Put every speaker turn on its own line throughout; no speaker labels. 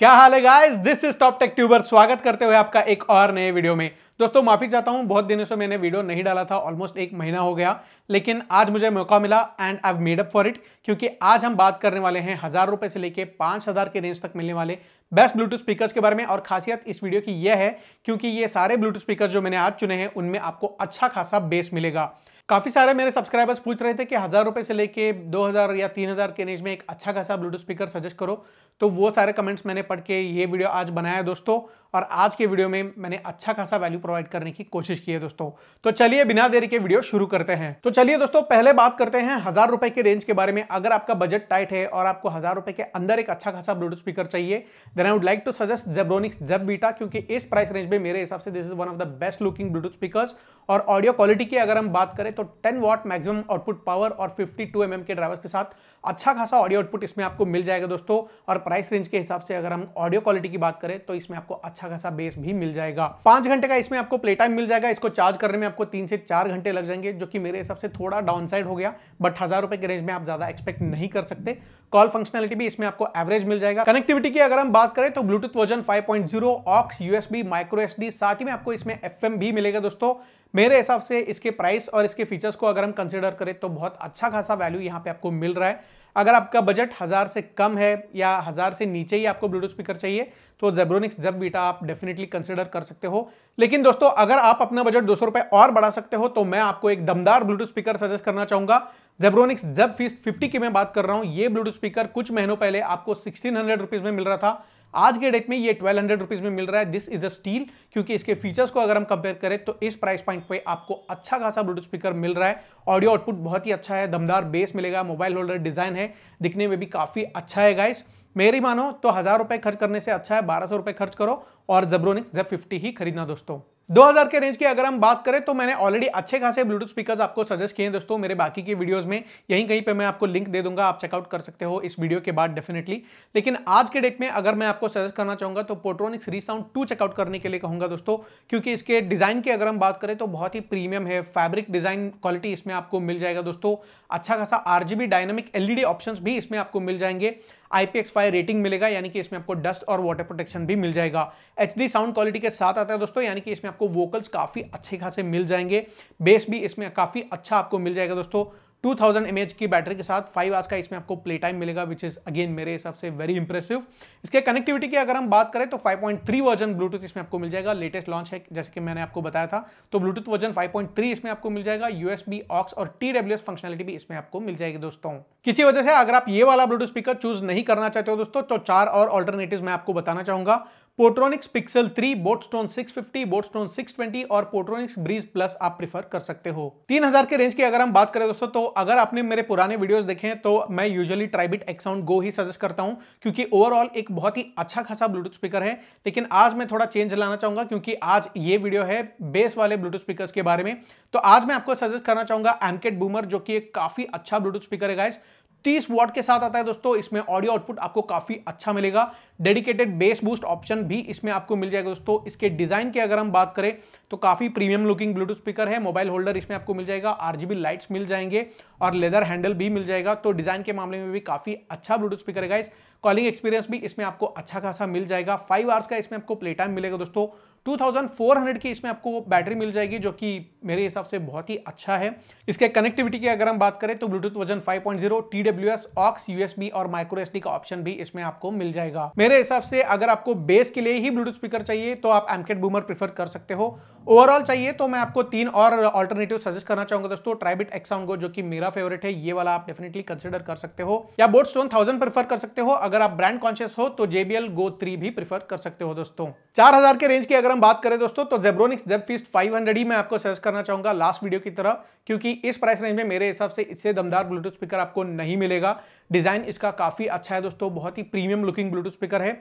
क्या हाल है guys this is Top Tech Tuber स्वागत करते हुए आपका एक और नए वीडियो में दोस्तों माफी चाहता हूं बहुत दिनों से मैंने वीडियो नहीं डाला था ऑलमोस्ट एक महीना हो गया लेकिन आज मुझे मौका मिला and I made up for it क्योंकि आज हम बात करने वाले हैं हज़ार रुपए से लेके पांच हज़ार के रेंज तक मिलने वाले बेस्ट ब्लूटूथ स्पीकर्स के बारे में और खासियत इस वीडियो की यह है क्योंकि ये सारे ब्लूटूथ स्पीकर जो मैंने आज चुने हैं उनमें आपको अच्छा खासा बेस मिलेगा काफ़ी सारे मेरे सब्सक्राइबर्स पूछ रहे थे कि हज़ार रुपये से लेके हजार या तीन हजार के रेंज में एक अच्छा खासा ब्लूटूथ स्पीकर सजेस्ट करो तो वो सारे कमेंट्स मैंने पढ़ के ये वीडियो आज बनाया दोस्तों और आज के वीडियो में मैंने अच्छा खासा वैल्यू प्रोवाइड करने की कोशिश की है दोस्तों तो चलिए बिना देरी के वीडियो शुरू करते हैं तो चलिए दोस्तों पहले बात करते हैं हजार रुपए के रेंज के बारे में अगर आपका बजट टाइट है और आपको हजार रुपए के अंदर एक अच्छा खासा ब्लूटूथ स्पीकर चाहिए then I would like to suggest Zebronics Zeb Beta क्योंकि इस प्राइस रेंज में मेरे हिसाब से this is one of the best looking Bluetooth speaker और ऑडियो क्वालिटी की अगर हम बात करें तो ten watt maximum output power और फिफ्टी टू के ड्राइवर्स के साथ अच्छा खासा ऑडियो आउटपुट इसमें आपको मिल जाएगा दोस्तों और प्राइस रेंज के हिसाब से अगर हम ऑडियो क्वालिटी की बात करें तो इसमें आपको अच्छा खासा बेस भी मिल जाएगा पांच घंटे का इसमें आपको प्ले टाइम मिल जाएगा इसको चार्ज करने में आपको तीन से चार घंटे लग जाएंगे जो कि मेरे हिसाब से थोड़ा डाउन साइड हो गया बट हजार रुपए के रेंज में आप ज्यादा एक्सपेक्ट नहीं कर सकते कॉल फंक्शनलिटी भी इसमें आपको एवरेज मिल जाएगा कनेक्टिविटी की अगर हम बात करें तो Bluetooth version 5.0 aux USB micro SD साथ ही में आपको इसमें एफएम भी मिलेगा दोस्तों मेरे हिसाब से इसके प्राइस और इसके फीचर्स को अगर हम कंसिडर करें तो बहुत अच्छा खासा वैल्यू यहाँ पे आपको मिल रहा है अगर आपका बजट हज़ार से कम है या हज़ार से नीचे ही आपको ब्लूटूथ स्पीकर चाहिए तो जेब्रोनिक्स जब बीटा आप डेफिनेटली कंसिडर कर सकते हो लेकिन दोस्तों अगर आप अपना बजट दो सौ और बढ़ा सकते हो तो मैं आपको एक दमदार ब्लूटूथ स्पीकर सजेस्ट करना चाहूँगा जेब्रोनिक्स जब फीस फिफ्टी की मैं बात कर रहा हूँ ये ब्लूटूथ स्पीकर कुछ महीनों पहले आपको सिक्सटीन हंड्रेड में मिल रहा था आज के डेट में ये ट्वेल्व हंड्रेड रुपीज़ में मिल रहा है दिस इज अ स्टील क्योंकि इसके फीचर्स को अगर हम कंपेयर करें तो इस प्राइस पॉइंट पे आपको अच्छा खासा ब्लूटूथ स्पीकर मिल रहा है ऑडियो आउटपुट बहुत ही अच्छा है दमदार बेस मिलेगा मोबाइल होल्डर डिज़ाइन है दिखने में भी काफ़ी अच्छा है गाइस मेरी मानो तो हज़ार रुपए खर्च करने से अच्छा है बारह सौ रुपए खर्च करो और जबरोनिक जेब फिफ्टी ही खरीदना दोस्तों 2000 के रेंज की अगर हम बात करें तो मैंने ऑलरेडी अच्छे खासे ब्लूटूथ स्पीकर्स आपको सजेस्ट किए हैं दोस्तों मेरे बाकी के वीडियोस में यहीं कहीं पे मैं आपको लिंक दे दूंगा आप चेकआउट कर सकते हो इस वीडियो के बाद डेफिनेटली लेकिन आज के डेट में अगर मैं आपको सजेस्ट करना चाहूंगा तो Portronics three sound to check out करने के लिए कहूंगा दोस्तों क्योंकि इसके डिजाइन की अगर हम बात करें तो बहुत ही प्रीमियम है फैब्रिक डिजाइन क्वालिटी इसमें आपको मिल जाएगा दोस्तों अच्छा खासा आरजीबी डायनामिक एलईडी ऑप्शंस भी इसमें आपको मिल जाएंगे आईपीएक्स फाइव रेटिंग मिलेगा यानी कि इसमें आपको डस्ट और वाटर प्रोटेक्शन भी मिल जाएगा एच साउंड क्वालिटी के साथ आता है दोस्तों यानी कि इसमें आपको वोकल्स काफ़ी अच्छे खासे मिल जाएंगे बेस भी इसमें काफ़ी अच्छा आपको मिल जाएगा दोस्तों 2000 एमएच की बैटरी के साथ 5 आवर्स का इसमें आपको प्ले टाइम मिलेगा विच इज अगेन मेरे हिसाब से वेरी इंप्रेसिव इसके कनेक्टिविटी की अगर हम बात करें तो 5.3 वर्जन ब्लूटूथ इसमें आपको मिल जाएगा लेटेस्ट लॉन्च है जैसे कि मैंने आपको बताया था तो ब्लूटूथ वर्जन 5.3 इसमें आपको मिल जाएगा यूएसबी ऑक्स और टी फंक्शनलिटी भी इसमें आपको मिल जाएगी दोस्तों किसी वजह से अगर आप ये वाला ब्लूटूथ स्पीकर चूज नहीं करना चाहते हो दोस्तों तो चार और ऑल्टरनेटिव मैं आपको बताना चाहूंगा पोट्रॉनिक्स पिक्सल 3 बोटस्टोन 650 बोटस्टोन 620 और पोट्रॉनिक्स ब्रीज प्लस आप प्रीफर कर सकते हो 3000 के रेंज की अगर हम बात करें दोस्तों तो अगर आपने मेरे पुराने वीडियोस देखे तो मैं यूजुअली ट्राइबिट एक्साउंड गो ही सजेस्ट करता हूं क्योंकि ओवरऑल एक बहुत ही अच्छा खासा ब्लूटूथ स्पीकर है लेकिन आज मैं थोड़ा चेंज लाना चाहूंगा क्योंकि आज ये वीडियो है बेस वाले ब्लूटूथ स्पीकर के बारे में तो आज मैं आपको सजेस्ट करना चाहूंगा एमकेट बूमर जो कि एक काफी अच्छा ब्लूटूथ स्पीकर है गाइस तीस वॉट के साथ आता है दोस्तों इसमें ऑडियो आउटपुट आपको काफ़ी अच्छा मिलेगा डेडिकेटेड बेस बूस्ट ऑप्शन भी इसमें आपको मिल जाएगा दोस्तों इसके डिज़ाइन की अगर हम बात करें तो काफ़ी प्रीमियम लुकिंग ब्लूटूथ स्पीकर है मोबाइल होल्डर इसमें आपको मिल जाएगा आरजीबी लाइट्स मिल जाएंगे और लेदर हैंडल भी मिल जाएगा तो डिज़ाइन के मामले में भी काफ़ी अच्छा ब्लूटूथ स्पीकर है इस कॉलिंग एक्सपीरियंस भी इसमें आपको अच्छा खासा मिल जाएगा फाइव आवर्स का इसमें आपको प्ले टाइम मिलेगा दोस्तों 2400 की इसमें आपको बैटरी मिल जाएगी जो कि मेरे हिसाब से बहुत ही अच्छा है इसके कनेक्टिविटी की अगर हम बात करें तो Bluetooth version 5.0 point zero T W S aux USB और माइक्रो का ऑप्शन भी इसमें आपको मिल जाएगा मेरे हिसाब से अगर आपको बेस के लिए ही ब्लूटूथ स्पीकर चाहिए तो आप एमकेट बूमर प्रीफर कर सकते हो ओवरऑल चाहिए तो मैं आपको तीन और अल्टरनेटिव सजेस्ट करना चाहूंगा दोस्तों ट्राइबिट एक्साउन गो जो कि मेरा फेवरेट है ये वाला आप डेफिनेटली कंसीडर कर सकते हो या बोट स्टोन थाउजेंड प्रीफर कर सकते हो अगर आप ब्रांड कॉन्शियस हो तो जेबीएल गो थ्री भी प्रीफर कर सकते हो दोस्तों चार हजार के रेंज की अगर हम बात करें दोस्तों तो जेब्रोनिक्स जेब फीस फाइव ही मैं आपको सजेस्ट करना चाहूंगा लास्ट वीडियो की तरह क्योंकि इस प्राइस रेंज में मेरे हिसाब से इससे दमदार ब्लूटूथ स्पीकर आपको नहीं मिलेगा डिज़ाइन इसका काफ़ी अच्छा है दोस्तों बहुत ही प्रीमियम लुकिंग ब्लूटूथ स्पीकर है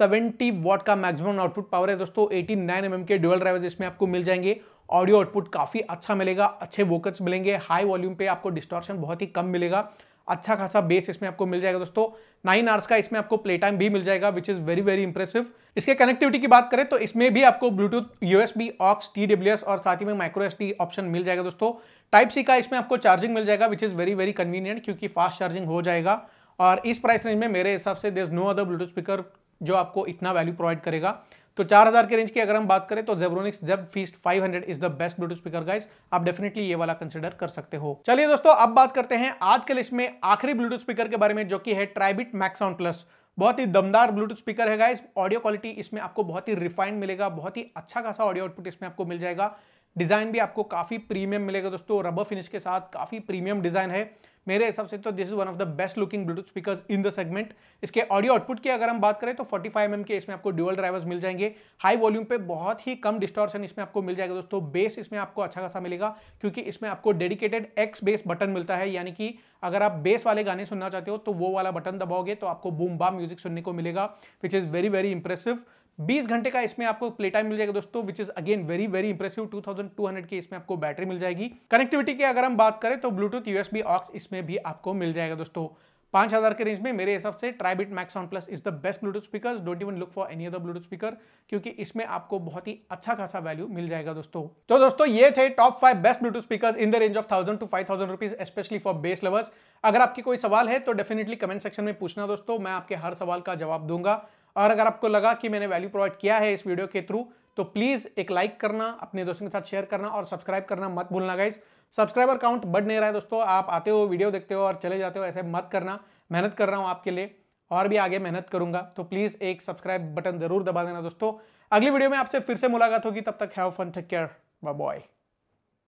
70 वॉट का मैक्सिमम आउटपुट पावर है दोस्तों 89 नाइन mm के ड्यूअल ड्राइवर्स इसमें आपको मिल जाएंगे ऑडियो आउटपुट काफ़ी अच्छा मिलेगा अच्छे वोकल्स मिलेंगे हाई वॉल्यूम पे आपको डिस्टॉर्शन बहुत ही कम मिलेगा अच्छा खासा बेस इसमें आपको मिल जाएगा दोस्तों नाइन आवर्स का इसमें आपको प्ले टाइम भी मिल जाएगा which is very very impressive इसके कनेक्टिविटी की बात करें तो इसमें भी आपको ब्लूटूथ यूएसबी ऑक्स टी और साथ ही में माइक्रो एस ऑप्शन मिल जाएगा दोस्तों टाइप सी का इसमें आपको चार्जिंग मिल जाएगा which is very very convenient क्योंकि फास्ट चार्जिंग हो जाएगा और इस प्राइस रेंज में मेरे हिसाब से there is no other Bluetooth speaker जो आपको इतना वैल्यू प्रोवाइड करेगा तो 4000 के रेंज की अगर हम बात करें तो Zebronics Zeb Feast 500 is the best Bluetooth speaker guys आप डेफिनेटली ये वाला कंसिडर कर सकते हो चलिए दोस्तों अब बात करते हैं आज के लिस्ट में आखिरी ब्लूटूथ स्पीकर के बारे में जो कि है ट्राइबिट मैक्साउंड प्लस बहुत ही दमदार ब्लूटूथ स्पीकर है गाइस ऑडियो क्वालिटी इसमें आपको बहुत ही रिफाइंड मिलेगा बहुत ही अच्छा खासा ऑडियो आउटपुट इसमें आपको मिल जाएगा डिज़ाइन भी आपको काफ़ी प्रीमियम मिलेगा दोस्तों रबर फिनिश के साथ काफ़ी प्रीमियम डिज़ाइन है मेरे हिसाब से तो this is one of the best looking Bluetooth speaker in the segment इसके ऑडियो आउटपुट की अगर हम बात करें तो 45 फाइव mm के इसमें आपको ड्यूअल ड्राइवर्स मिल जाएंगे हाई वॉल्यूम पे बहुत ही कम डिस्टॉर्शन इसमें आपको मिल जाएगा दोस्तों बेस इसमें आपको अच्छा खासा मिलेगा क्योंकि इसमें आपको डेडिकेटेड एक्स बेस बटन मिलता है यानी कि अगर आप बेस वाले गाने सुनना चाहते हो तो वो वाला बटन दबाओगे तो आपको बूम बाम म्यूजिक सुनने को मिलेगा which is very very impressive 20 घंटे का इसमें आपको प्ले टाइम मिल जाएगा दोस्तों which is again very very impressive 2200 की इसमें आपको बैटरी मिल जाएगी कनेक्टिविटी की अगर हम बात करें तो ब्लूटूथ यूएसबी ऑक्स इसमें भी आपको मिल जाएगा दोस्तों पांच हजार के रेंज में मेरे हिसाब से Tribit Max On Plus is the best Bluetooth speaker don't even look for any other Bluetooth speaker क्योंकि इसमें आपको बहुत ही अच्छा खासा वैल्यू मिल जाएगा दोस्तों तो दोस्तों ये थे top five best Bluetooth speaker in the range of thousand two five thousand rupees specially for bass lovers अगर आपके कोई सवाल है तो डेफिनेटली कमेंट सेक्शन में पूछना दोस्तों मैं आपके हर सवाल का जवाब दूंगा और अगर आपको लगा कि मैंने वैल्यू प्रोवाइड किया है इस वीडियो के थ्रू तो प्लीज़ एक लाइक करना अपने दोस्तों के साथ शेयर करना और सब्सक्राइब करना मत भूलना गाइज सब्सक्राइबर काउंट बढ़ नहीं रहा है दोस्तों आप आते हो वीडियो देखते हो और चले जाते हो ऐसे मत करना मेहनत कर रहा हूँ आपके लिए और भी आगे मेहनत करूंगा तो प्लीज़ एक सब्सक्राइब बटन जरूर दबा देना दोस्तों अगली वीडियो में आपसे फिर से मुलाकात होगी तब तक have fun take care bye boy